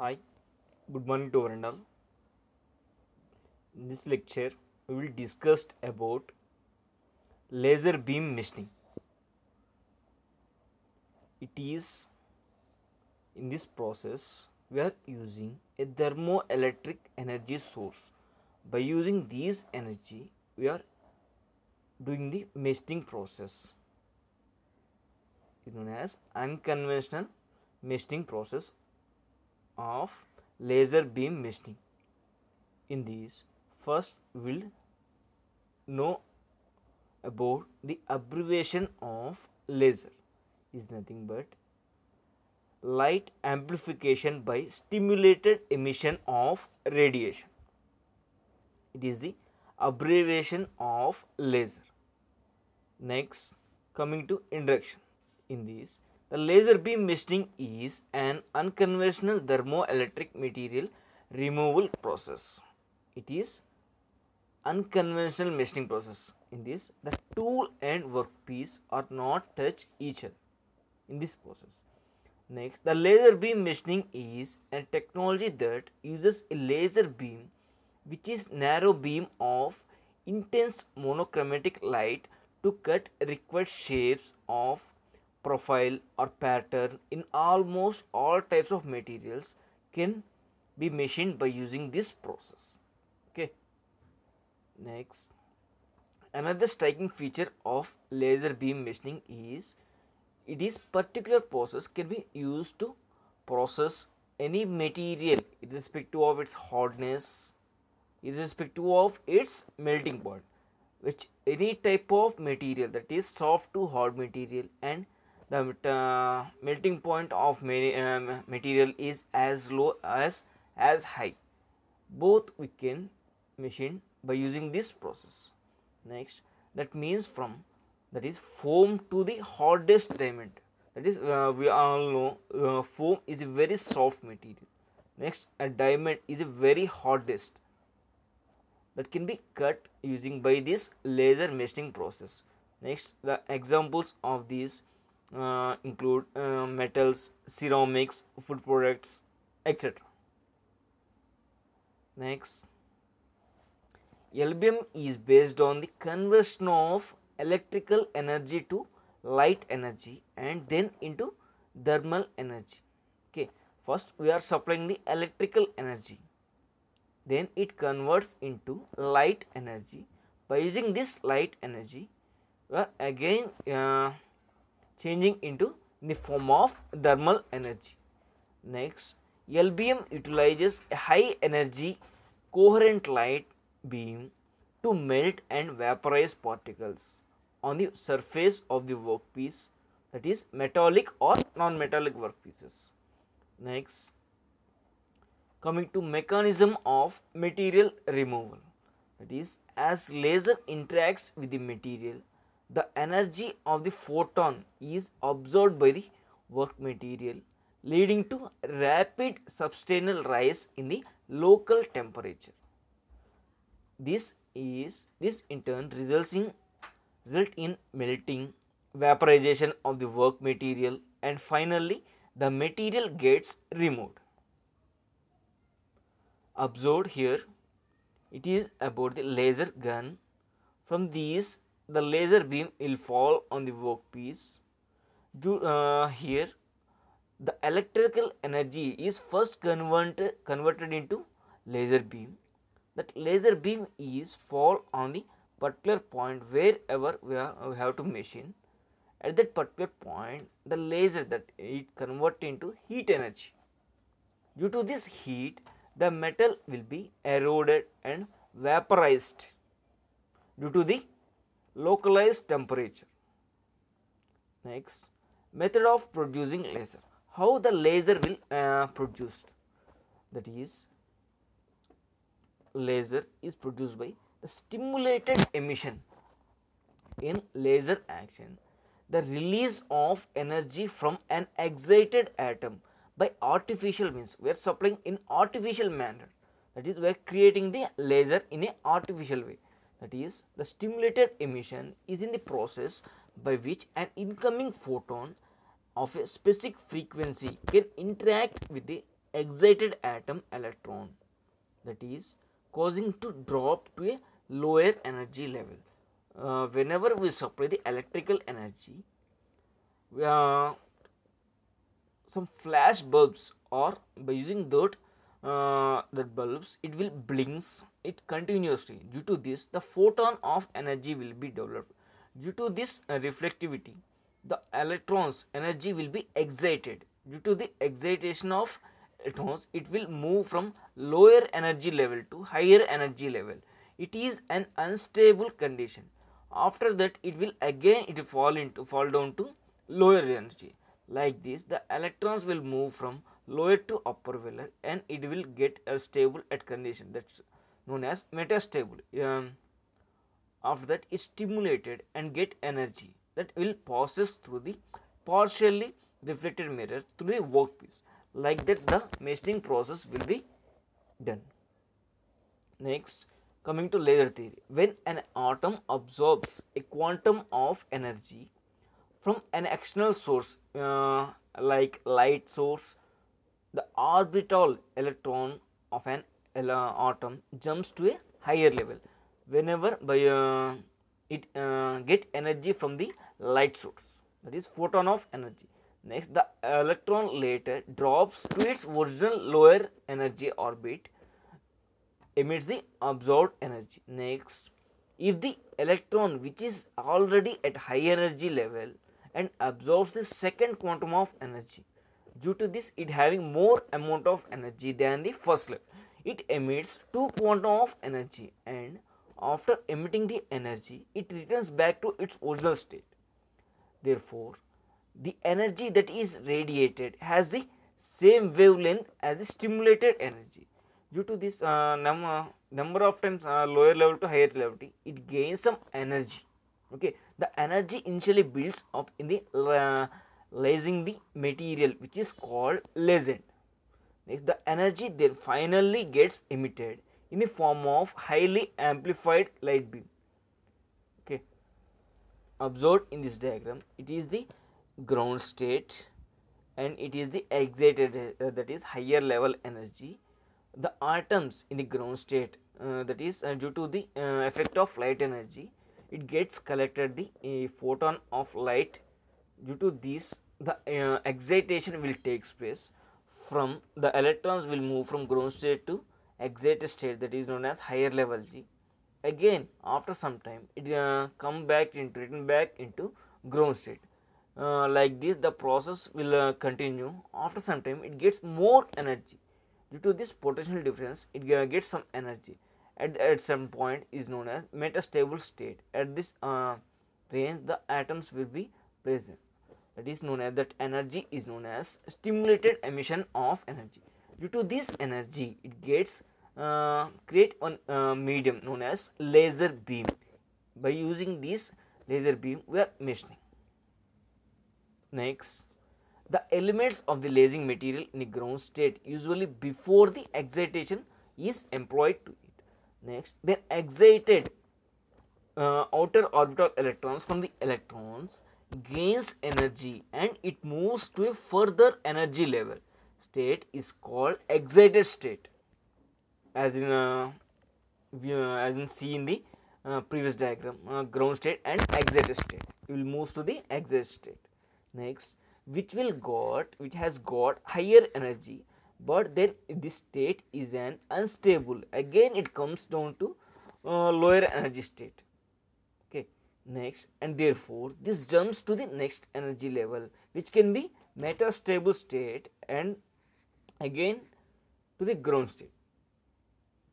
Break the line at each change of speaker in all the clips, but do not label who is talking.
Hi, good morning to one In this lecture, we will discuss about laser beam machining. It is in this process we are using a thermoelectric energy source. By using this energy, we are doing the machining process. It is known as unconventional machining process of laser beam machining. In these, first we'll know about the abbreviation of laser is nothing but light amplification by stimulated emission of radiation. It is the abbreviation of laser. Next, coming to induction. In these, the laser beam misting is an unconventional thermoelectric material removal process. It is unconventional misting process. In this, the tool and workpiece are not touch each other in this process. Next, the laser beam machining is a technology that uses a laser beam which is narrow beam of intense monochromatic light to cut required shapes of profile or pattern in almost all types of materials can be machined by using this process okay next another striking feature of laser beam machining is it is particular process can be used to process any material irrespective of its hardness irrespective of its melting point which any type of material that is soft to hard material and the uh, melting point of many, um, material is as low as as high both we can machine by using this process next that means from that is foam to the hardest diamond that is uh, we all know uh, foam is a very soft material next a diamond is a very hardest that can be cut using by this laser machining process next the examples of these uh, include uh, metals, ceramics, food products, etc. Next, LBM is based on the conversion of electrical energy to light energy and then into thermal energy. Okay, first we are supplying the electrical energy, then it converts into light energy. By using this light energy, we are again uh, changing into the form of thermal energy. Next, LBM utilizes a high energy coherent light beam to melt and vaporize particles on the surface of the workpiece that is metallic or non-metallic workpieces. Next, coming to mechanism of material removal that is as laser interacts with the material the energy of the photon is absorbed by the work material leading to rapid substantial rise in the local temperature. This is this in turn results in result in melting, vaporization of the work material and finally the material gets removed. Absorbed here it is about the laser gun. From these the laser beam will fall on the workpiece. Uh, here, the electrical energy is first converted, converted into laser beam. That laser beam is fall on the particular point wherever we, are, we have to machine. At that particular point, the laser that it convert into heat energy. Due to this heat, the metal will be eroded and vaporized due to the localized temperature. Next, method of producing laser. How the laser will uh, produced? That is, laser is produced by the stimulated emission in laser action. The release of energy from an excited atom by artificial means. We are supplying in artificial manner. That is, we are creating the laser in a artificial way that is the stimulated emission is in the process by which an incoming photon of a specific frequency can interact with the excited atom electron that is causing to drop to a lower energy level. Uh, whenever we supply the electrical energy, we have some flash bulbs or by using that uh, the bulbs it will blinks it continuously due to this the photon of energy will be developed due to this uh, reflectivity the electrons energy will be excited due to the excitation of electrons it will move from lower energy level to higher energy level it is an unstable condition after that it will again it fall into fall down to lower energy like this, the electrons will move from lower to upper valence and it will get a stable at condition that's known as metastable. Um, after that, is stimulated and get energy that will passes through the partially reflected mirror through the workpiece. Like that, the mesting process will be done. Next, coming to laser theory. When an atom absorbs a quantum of energy, from an external source uh, like light source the orbital electron of an atom jumps to a higher level whenever by uh, it uh, get energy from the light source that is photon of energy next the electron later drops to its original lower energy orbit emits the absorbed energy next if the electron which is already at high energy level and absorbs the second quantum of energy. Due to this, it having more amount of energy than the first level. It emits two quantum of energy and after emitting the energy, it returns back to its original state. Therefore, the energy that is radiated has the same wavelength as the stimulated energy. Due to this uh, num number of times uh, lower level to higher level, it gains some energy. Okay, the energy initially builds up in the uh, lasing the material which is called legend. Next, the energy then finally gets emitted in the form of highly amplified light beam. Okay, observed in this diagram, it is the ground state and it is the excited uh, that is higher level energy. The atoms in the ground state uh, that is uh, due to the uh, effect of light energy it gets collected the eh, photon of light due to this the eh, excitation will take place from the electrons will move from ground state to excited state that is known as higher level g again after some time it uh, come back into return back into ground state uh, like this the process will uh, continue after some time it gets more energy due to this potential difference it gets some energy at, at some point is known as metastable state. At this uh, range the atoms will be present that is known as that energy is known as stimulated emission of energy. Due to this energy it gets uh, create one uh, medium known as laser beam. By using this laser beam we are measuring. Next the elements of the lasing material in the ground state usually before the excitation is employed to Next, they excited uh, outer orbital electrons from the electrons gains energy and it moves to a further energy level. State is called excited state as in uh, uh as in see in the uh, previous diagram uh, ground state and excited state You will move to the excited state next which will got which has got higher energy but then this state is an unstable again it comes down to uh, lower energy state okay next and therefore this jumps to the next energy level which can be metastable state and again to the ground state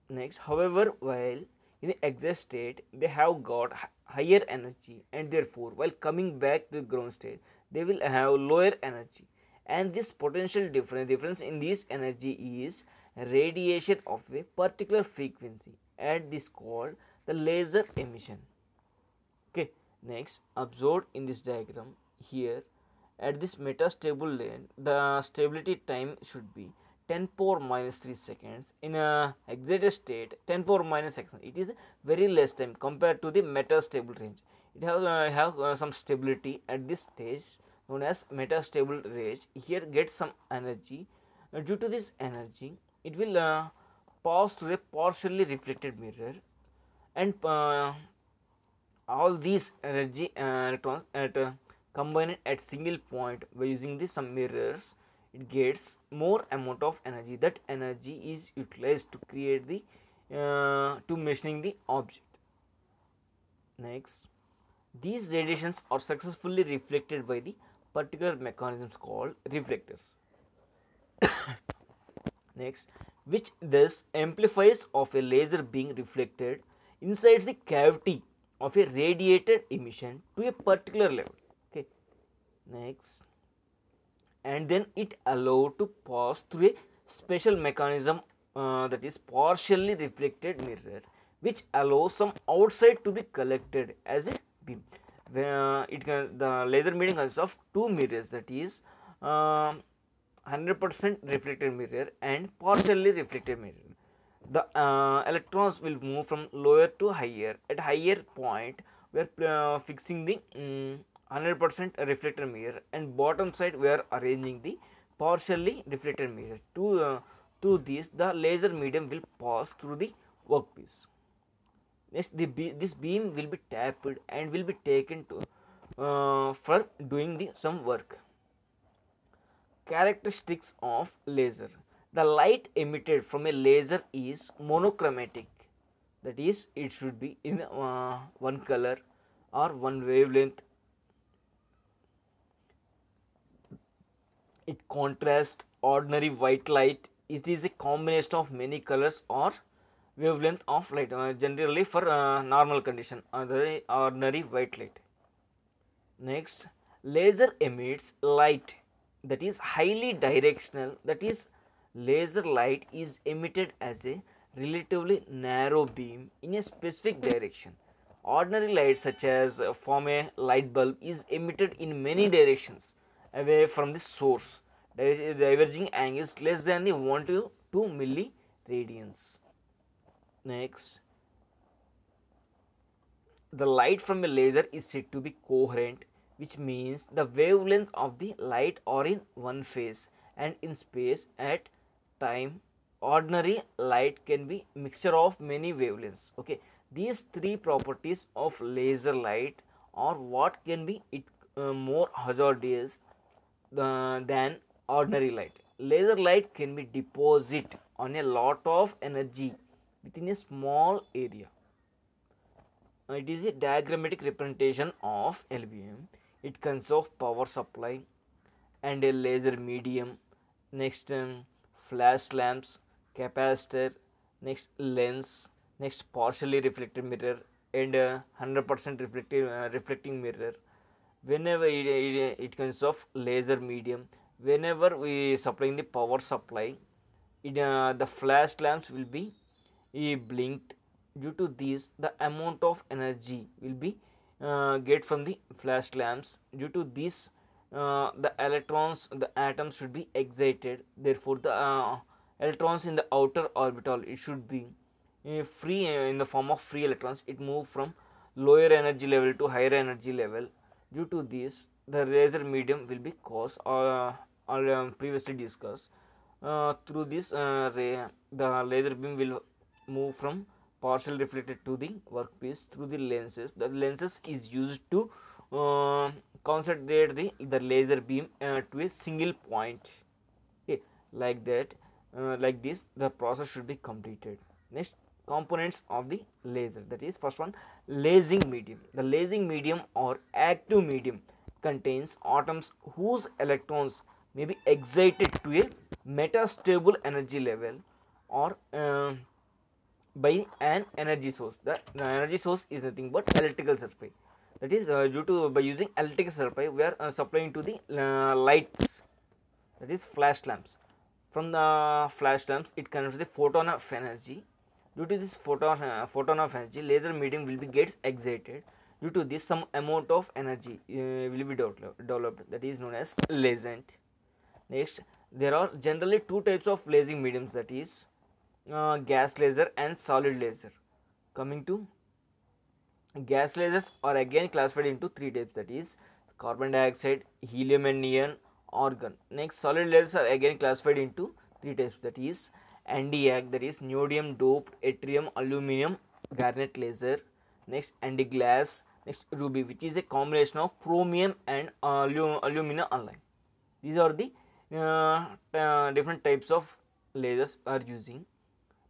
next however while in the exhaust state they have got higher energy and therefore while coming back to the ground state they will have lower energy and this potential difference, difference in this energy is radiation of a particular frequency and this called the laser emission okay next absorbed in this diagram here at this metastable length the stability time should be 10 power minus 3 seconds in a excited state 10 power minus 6 it is very less time compared to the metastable range it has uh, have uh, some stability at this stage known as metastable rage here gets some energy uh, due to this energy it will uh, pass through a partially reflected mirror and uh, all these energy uh, electrons at uh, combined at single point by using this some mirrors it gets more amount of energy that energy is utilized to create the uh, to machining the object next these radiations are successfully reflected by the particular mechanisms called reflectors. Next, which thus amplifies of a laser being reflected inside the cavity of a radiated emission to a particular level. Okay. Next, and then it allowed to pass through a special mechanism uh, that is partially reflected mirror which allows some outside to be collected as a beam the it can the laser medium consists of two mirrors that is 100% um, reflected mirror and partially reflected mirror. The uh, electrons will move from lower to higher. At higher point, we are uh, fixing the 100% um, mm, reflected mirror and bottom side we are arranging the partially reflected mirror. To, uh, to this, the laser medium will pass through the workpiece. Next, the be- this beam will be tapped and will be taken to uh, for doing the some work. Characteristics of laser: the light emitted from a laser is monochromatic, that is, it should be in uh, one color or one wavelength. It contrasts ordinary white light. It is a combination of many colors or wavelength of light uh, generally for uh, normal condition or the ordinary white light. Next laser emits light that is highly directional that is laser light is emitted as a relatively narrow beam in a specific direction. Ordinary light such as uh, from a light bulb is emitted in many directions away from the source. Diverging angle is less than the 1 to 2 milli radians. Next, the light from a laser is said to be coherent, which means the wavelength of the light are in one phase and in space at time. Ordinary light can be mixture of many wavelengths. Okay, these three properties of laser light are what can be it uh, more hazardous uh, than ordinary light. Laser light can be deposit on a lot of energy within a small area. It is a diagrammatic representation of LBM. It consists of power supply and a laser medium, next um, flash lamps, capacitor, next lens, next partially reflected mirror and uh, 100% reflective uh, reflecting mirror. Whenever it, it, it consists of laser medium, whenever we supplying the power supply, it, uh, the flash lamps will be a blinked due to this, the amount of energy will be uh, get from the flash lamps due to this uh, the electrons the atoms should be excited therefore the uh, electrons in the outer orbital it should be uh, free uh, in the form of free electrons it move from lower energy level to higher energy level due to this the laser medium will be caused or, uh, um, previously discussed through this ray, the laser beam will move from partially reflected to the workpiece through the lenses. The lenses is used to uh, concentrate the, the laser beam uh, to a single point okay. like that uh, like this the process should be completed. Next components of the laser that is first one lasing medium. The lasing medium or active medium contains atoms whose electrons may be excited to a metastable energy level or uh, by an energy source. The energy source is nothing but electrical supply. That is uh, due to by using electrical supply we are uh, supplying to the uh, lights. That is flash lamps. From the flash lamps, it converts the photon of energy. Due to this photon uh, photon of energy, laser medium will be gets excited. Due to this, some amount of energy uh, will be developed. That is known as lasant. Next, there are generally two types of lasing mediums. That is uh, gas laser and solid laser. Coming to gas lasers are again classified into three types that is carbon dioxide, helium and neon, argon. Next solid lasers are again classified into three types that is NDAC that is neodymium doped yttrium aluminum garnet laser. Next anti-glass, next ruby which is a combination of chromium and aluminum alloy. These are the uh, uh, different types of lasers are using.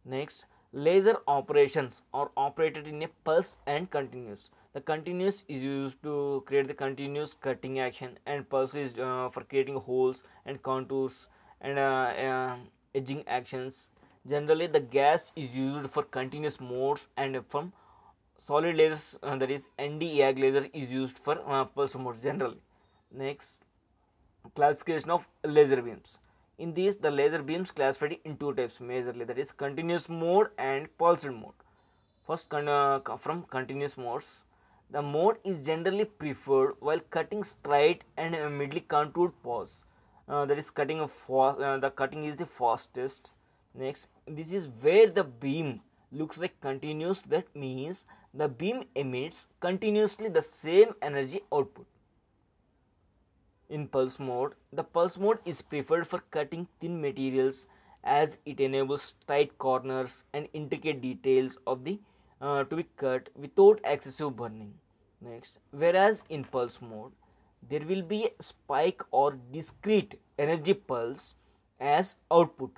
Next, laser operations are operated in a pulse and continuous. The continuous is used to create the continuous cutting action and pulse is uh, for creating holes and contours and uh, uh, edging actions. Generally, the gas is used for continuous modes and from solid lasers uh, that is NDEAG laser is used for uh, pulse modes generally. Next, classification of laser beams in these, the laser beams classified in two types majorly that is continuous mode and pulsed mode. First, uh, from continuous modes, the mode is generally preferred while cutting straight and immediately contoured controlled Uh, that is cutting of uh, the cutting is the fastest. Next, this is where the beam looks like continuous. That means the beam emits continuously the same energy output in pulse mode. The pulse mode is preferred for cutting thin materials as it enables tight corners and intricate details of the uh, to be cut without excessive burning. Next, whereas in pulse mode, there will be a spike or discrete energy pulse as output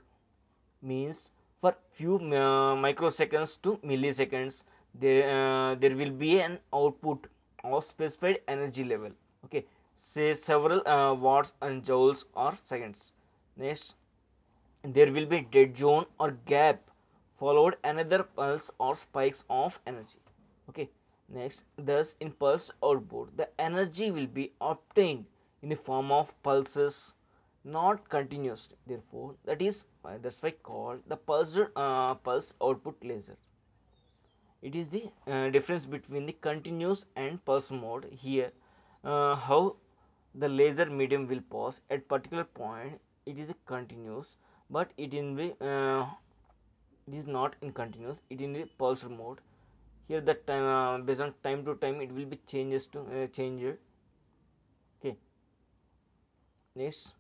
means for few uh, microseconds to milliseconds there uh, there will be an output of specified energy level okay say several uh, watts and joules or seconds. Next, there will be dead zone or gap followed another pulse or spikes of energy. Okay. Next, thus in pulse output, the energy will be obtained in the form of pulses, not continuously. Therefore, that is that's why called the pulse uh, pulse output laser. It is the uh, difference between the continuous and pulse mode here. Uh, how the laser medium will pause at particular point it is continuous but it in the uh, it is not in continuous it in the pulse mode here the time uh, based on time to time it will be changes to uh, changer okay next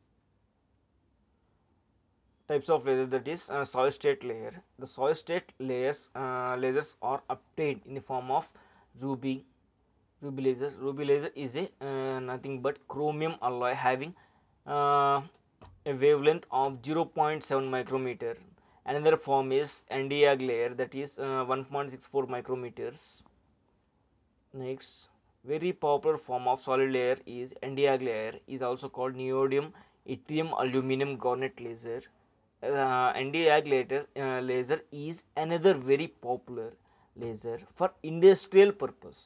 types of laser that is uh, solid state layer the solid state layers uh, lasers are obtained in the form of ruby ruby laser ruby laser is a uh, nothing but chromium alloy having uh, a wavelength of 0.7 micrometer another form is andiag layer that is uh, 1.64 micrometers next very popular form of solid layer is andiag layer is also called neodymium yttrium aluminum garnet laser uh, layer, uh, laser is another very popular laser for industrial purpose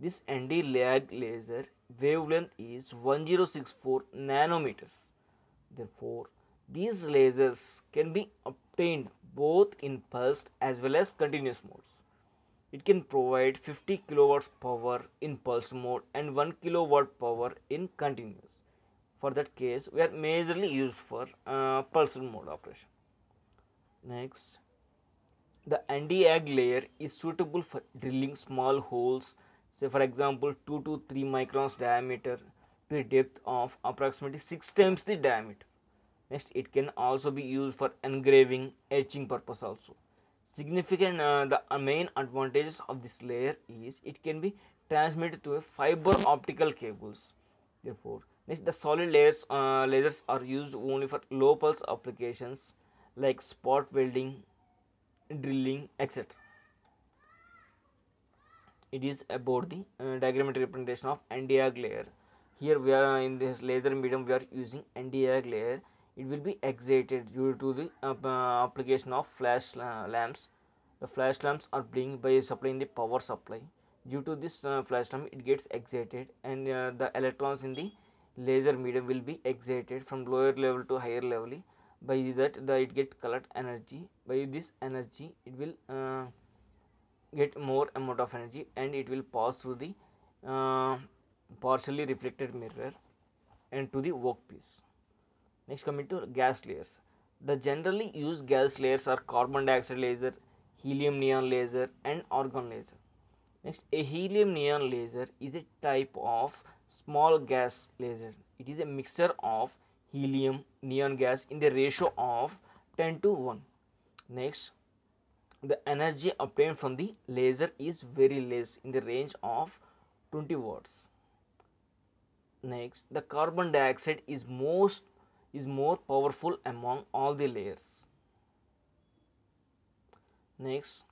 this anti lag laser wavelength is 1064 nanometers. Therefore, these lasers can be obtained both in pulsed as well as continuous modes. It can provide 50 kilowatts power in pulse mode and 1 kilowatt power in continuous. For that case, we are majorly used for uh, pulse mode operation. Next, the anti-ag layer is suitable for drilling small holes say for example 2 to 3 microns diameter to a depth of approximately 6 times the diameter. Next it can also be used for engraving etching purpose also. Significant uh, the uh, main advantages of this layer is it can be transmitted to a fiber optical cables. Therefore, next the solid layers uh, lasers are used only for low pulse applications like spot welding, drilling etc it is about the uh, diagrammatic representation of andiac layer here we are in this laser medium we are using andiac layer it will be excited due to the uh, uh application of flash uh, lamps the flash lamps are being by supplying the power supply due to this uh, flash lamp it gets excited and the electrons in the laser medium will be excited from lower level to higher level by that the, it get colored energy by this energy it will get more amount of energy and it will pass through the uh, partially reflected mirror and to the workpiece. Next coming to gas layers. The generally used gas layers are carbon dioxide laser, helium neon laser and argon laser. Next a helium neon laser is a type of small gas laser. It is a mixture of helium neon gas in the ratio of 10 to 1. Next the energy obtained from the laser is very less in the range of 20 watts next the carbon dioxide is most is more powerful among all the layers next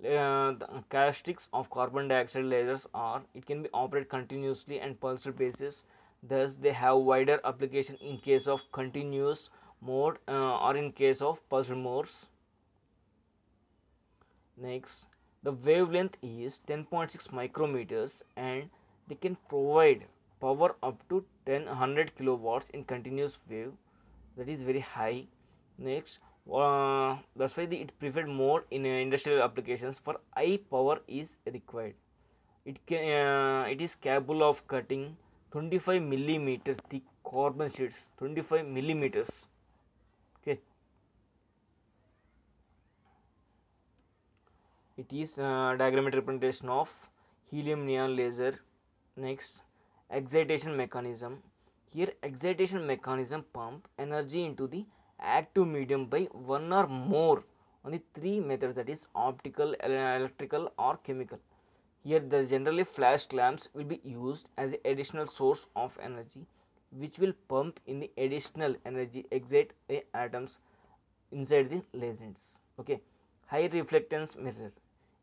uh, the characteristics of carbon dioxide lasers are it can be operated continuously and pulsed basis thus they have wider application in case of continuous mode uh, or in case of pulsed modes Next, the wavelength is 10.6 micrometers and they can provide power up to ten hundred kilowatts in continuous wave that is very high next uh, that's why the, it preferred more in uh, industrial applications for high power is required it can uh, it is capable of cutting 25 millimeter thick carbon sheets 25 millimeters it is uh, diagrammatic representation of helium neon laser next excitation mechanism here excitation mechanism pump energy into the active medium by one or more only three methods that is optical electrical or chemical here the generally flash lamps will be used as an additional source of energy which will pump in the additional energy excite atoms inside the lasers okay high reflectance mirror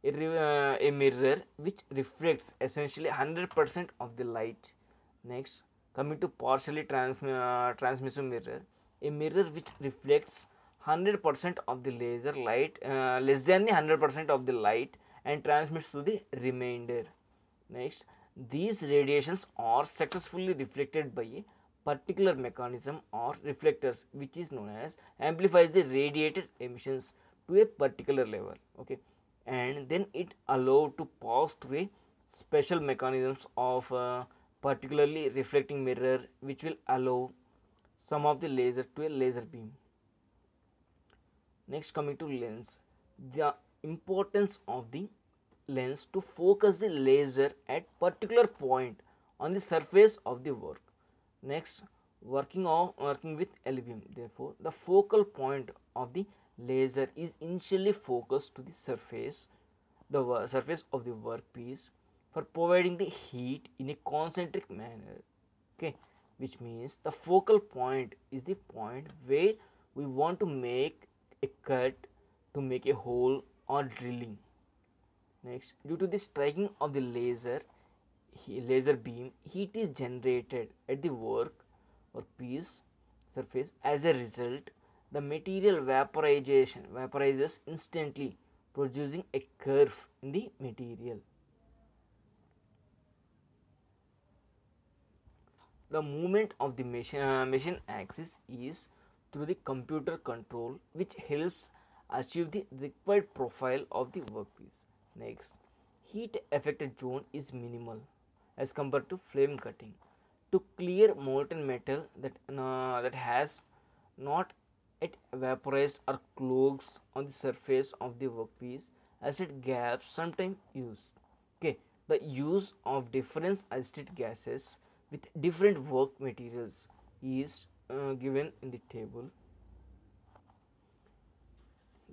a, uh, a mirror which reflects essentially 100% of the light next coming to partially trans uh, transmissive mirror a mirror which reflects 100% of the laser light uh, less than the 100% of the light and transmits to the remainder next these radiations are successfully reflected by a particular mechanism or reflectors which is known as amplifies the radiated emissions to a particular level okay and then it allowed to pass through special mechanisms of uh, particularly reflecting mirror which will allow some of the laser to a laser beam. Next coming to lens, the importance of the lens to focus the laser at particular point on the surface of the work. Next working on working with L beam therefore the focal point of the laser is initially focused to the surface the surface of the workpiece for providing the heat in a concentric manner okay which means the focal point is the point where we want to make a cut to make a hole or drilling next due to the striking of the laser laser beam heat is generated at the work or piece surface as a result the material vaporization vaporizes instantly producing a curve in the material. The movement of the machine, uh, machine axis is through the computer control which helps achieve the required profile of the workpiece. Next, heat affected zone is minimal as compared to flame cutting. To clear molten metal that, uh, that has not it vaporizes or clogs on the surface of the workpiece acid gas sometimes used. Okay, the use of different acid gases with different work materials is uh, given in the table.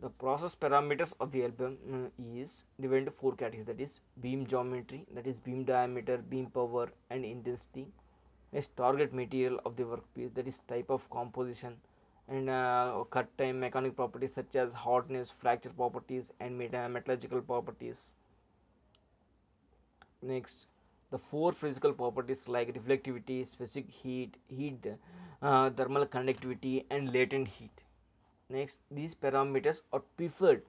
The process parameters of the album uh, is divided into four categories that is beam geometry, that is beam diameter, beam power and intensity. Next target material of the workpiece that is type of composition, and uh, cut time mechanical properties such as hardness fracture properties and metallurgical properties next the four physical properties like reflectivity specific heat heat uh, thermal conductivity and latent heat next these parameters are preferred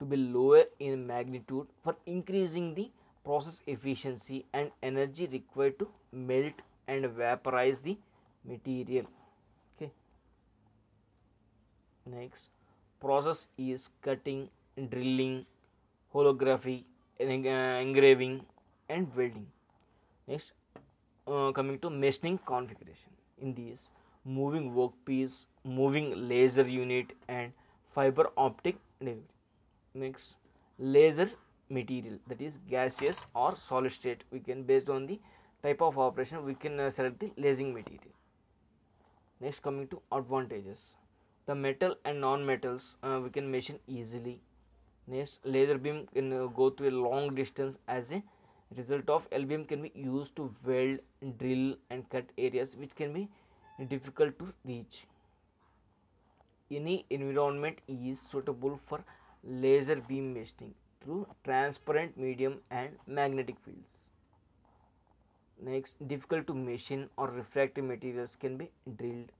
to be lower in magnitude for increasing the process efficiency and energy required to melt and vaporize the material next process is cutting drilling holography uh, engraving and welding next uh, coming to machining configuration in these moving workpiece moving laser unit and fiber optic next laser material that is gaseous or solid state we can based on the type of operation we can uh, select the lasing material next coming to advantages the metal and non-metals uh, we can measure easily next laser beam can uh, go to a long distance as a result of LBM can be used to weld, drill and cut areas which can be difficult to reach. Any environment is suitable for laser beam wasting through transparent medium and magnetic fields. Next, difficult to machine or refractive materials can be drilled,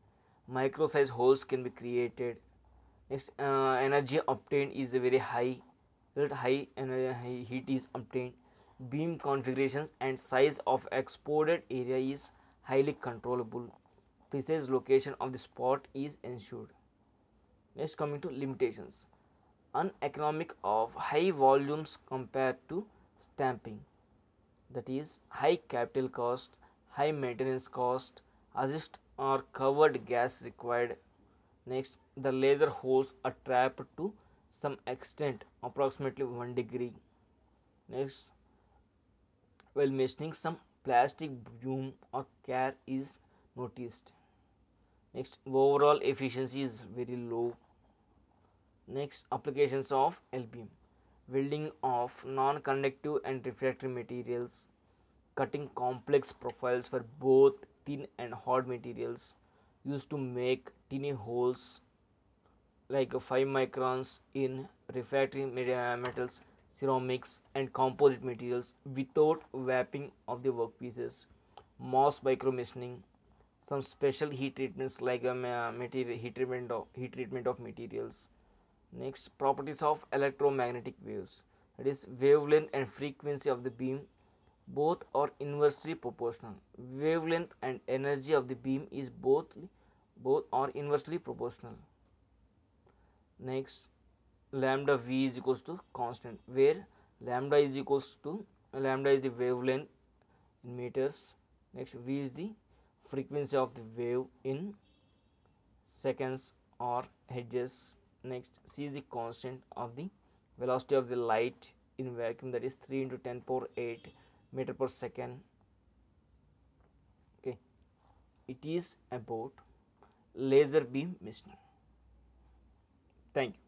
micro size holes can be created next uh, energy obtained is very high that high energy heat is obtained beam configurations and size of exported area is highly controllable precise location of the spot is ensured next coming to limitations uneconomic of high volumes compared to stamping that is high capital cost high maintenance cost assist or covered gas required. Next, the laser holds a trap to some extent, approximately 1 degree. Next, while mentioning some plastic bloom or care is noticed. Next, overall efficiency is very low. Next, applications of LBM welding of non conductive and refractory materials, cutting complex profiles for both thin and hard materials used to make tiny holes like 5 microns in refractory metals, ceramics, and composite materials without warping of the workpieces, mass micromachining, some special heat treatments like um, uh, material heat treatment of, heat treatment of materials. Next, properties of electromagnetic waves that is, wavelength and frequency of the beam both are inversely proportional wavelength and energy of the beam is both both are inversely proportional next lambda v is equals to constant where lambda is equals to lambda is the wavelength in meters next v is the frequency of the wave in seconds or hertz. next c is the constant of the velocity of the light in vacuum that is 3 into 10 power 8 meter per second okay it is about laser beam mission. thank you